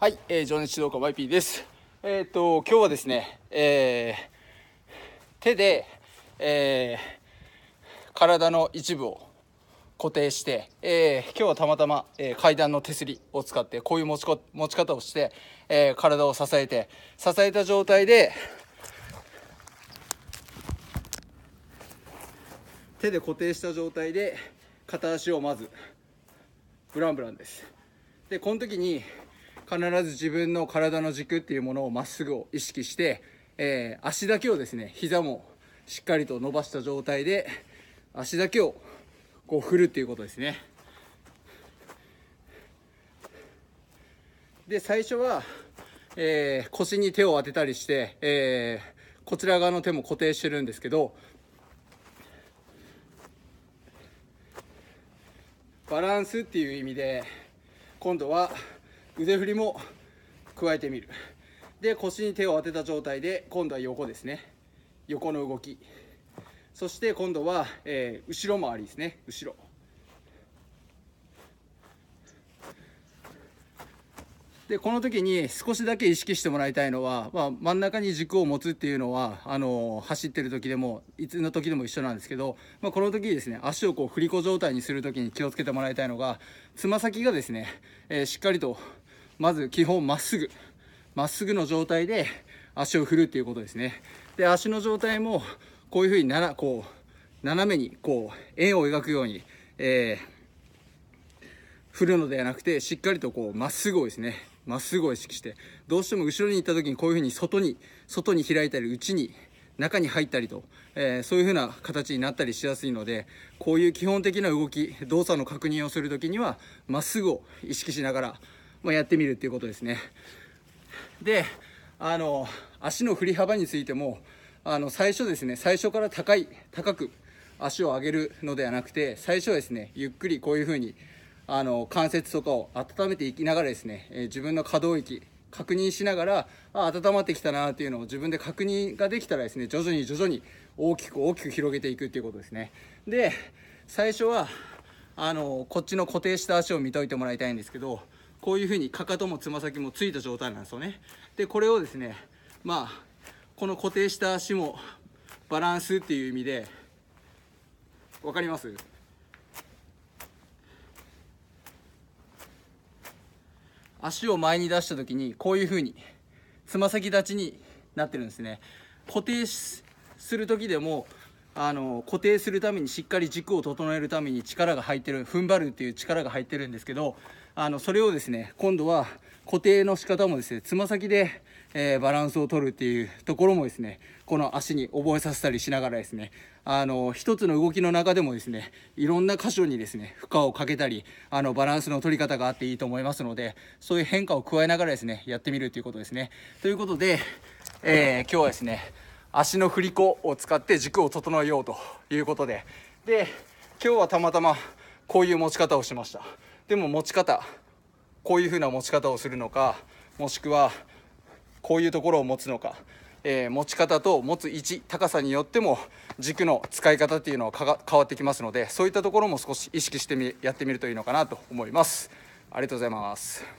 はい、えー、情熱指導家 YP です。えっ、ー、と、今日はですね、えー、手で、えー、体の一部を固定して、えー、今日はたまたま、えー、階段の手すりを使って、こういう持ちこ持ち方をして、えー、体を支えて、支えた状態で、手で固定した状態で、片足をまず、ブランブランです。で、この時に、必ず自分の体の軸っていうものをまっすぐを意識して、えー、足だけをですね膝もしっかりと伸ばした状態で足だけをこう振るっていうことですねで最初は、えー、腰に手を当てたりして、えー、こちら側の手も固定してるんですけどバランスっていう意味で今度は腕振りも加えてみるで腰に手を当てた状態で今度は横ですね横の動きそして今度は、えー、後ろ回りですね後ろでこの時に少しだけ意識してもらいたいのは、まあ、真ん中に軸を持つっていうのはあの走ってる時でもいつの時でも一緒なんですけど、まあ、この時ですね足をこう振り子状態にする時に気をつけてもらいたいのがつま先がですね、えー、しっかりとまず基本まっすぐまっすぐの状態で足を振るっていうことですねで足の状態もこういうふうにならこう斜めにこう円を描くように、えー、振るのではなくてしっかりとこうまっすぐをですねまっすぐを意識してどうしても後ろに行った時にこういうふうに外に外に開いたり内に中に入ったりと、えー、そういうふうな形になったりしやすいのでこういう基本的な動き動作の確認をする時にはまっすぐを意識しながらまあ、やってみるっていうことですねであの足の振り幅についてもあの最初ですね最初から高い高く足を上げるのではなくて最初はですねゆっくりこういうふうにあの関節とかを温めていきながらですね、えー、自分の可動域確認しながらあ温まってきたなっていうのを自分で確認ができたらですね徐々に徐々に大きく大きく広げていくっていうことですねで最初はあのこっちの固定した足を見といてもらいたいんですけどこういうふうにかかともつま先もついた状態なんですよねでこれをですねまあこの固定した足もバランスっていう意味で分かります足を前に出した時にこういうふうにつま先立ちになってるんですね固定する時でもあの固定するためにしっかり軸を整えるために力が入ってる踏ん張るっていう力が入ってるんですけどあのそれをですね今度は固定の仕方もですねつま先で、えー、バランスを取るっていうところもですねこの足に覚えさせたりしながらですねあの一つの動きの中でもですねいろんな箇所にですね負荷をかけたりあのバランスの取り方があっていいと思いますのでそういう変化を加えながらですねやってみるということですね。ということで、えー、今日はですね足の振り子を使って軸を整えようということでで今日はたまたまこういう持ち方をしましたでも持ち方こういう風な持ち方をするのかもしくはこういうところを持つのか、えー、持ち方と持つ位置高さによっても軸の使い方っていうのは変わってきますのでそういったところも少し意識してみやってみるといいのかなと思いますありがとうございます